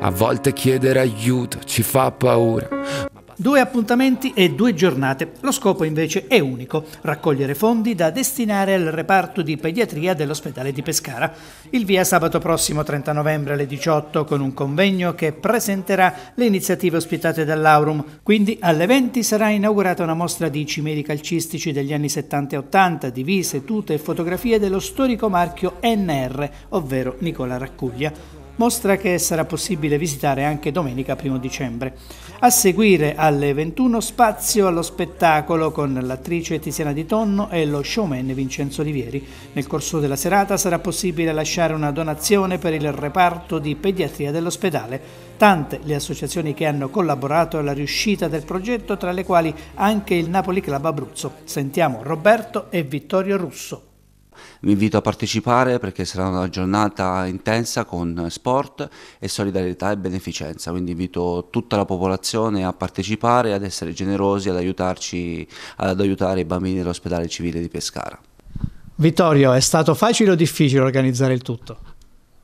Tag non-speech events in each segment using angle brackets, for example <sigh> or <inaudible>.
A volte chiedere aiuto ci fa paura. Due appuntamenti e due giornate. Lo scopo invece è unico, raccogliere fondi da destinare al reparto di pediatria dell'ospedale di Pescara. Il via sabato prossimo 30 novembre alle 18 con un convegno che presenterà le iniziative ospitate dall'Aurum. Quindi alle 20 sarà inaugurata una mostra di cimeli calcistici degli anni 70 e 80, divise, tute e fotografie dello storico marchio NR, ovvero Nicola Raccuglia mostra che sarà possibile visitare anche domenica 1 dicembre. A seguire alle 21 spazio allo spettacolo con l'attrice Tiziana Di Tonno e lo showman Vincenzo Olivieri. Nel corso della serata sarà possibile lasciare una donazione per il reparto di pediatria dell'ospedale. Tante le associazioni che hanno collaborato alla riuscita del progetto, tra le quali anche il Napoli Club Abruzzo. Sentiamo Roberto e Vittorio Russo. Vi invito a partecipare perché sarà una giornata intensa con sport e solidarietà e beneficenza, quindi invito tutta la popolazione a partecipare, ad essere generosi, ad aiutarci, ad aiutare i bambini dell'ospedale civile di Pescara. Vittorio, è stato facile o difficile organizzare il tutto?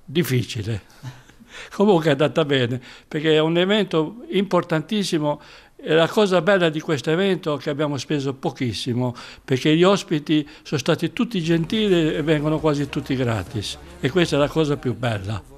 Difficile. <laughs> Comunque è andata bene, perché è un evento importantissimo la cosa bella di questo evento è che abbiamo speso pochissimo, perché gli ospiti sono stati tutti gentili e vengono quasi tutti gratis. E questa è la cosa più bella.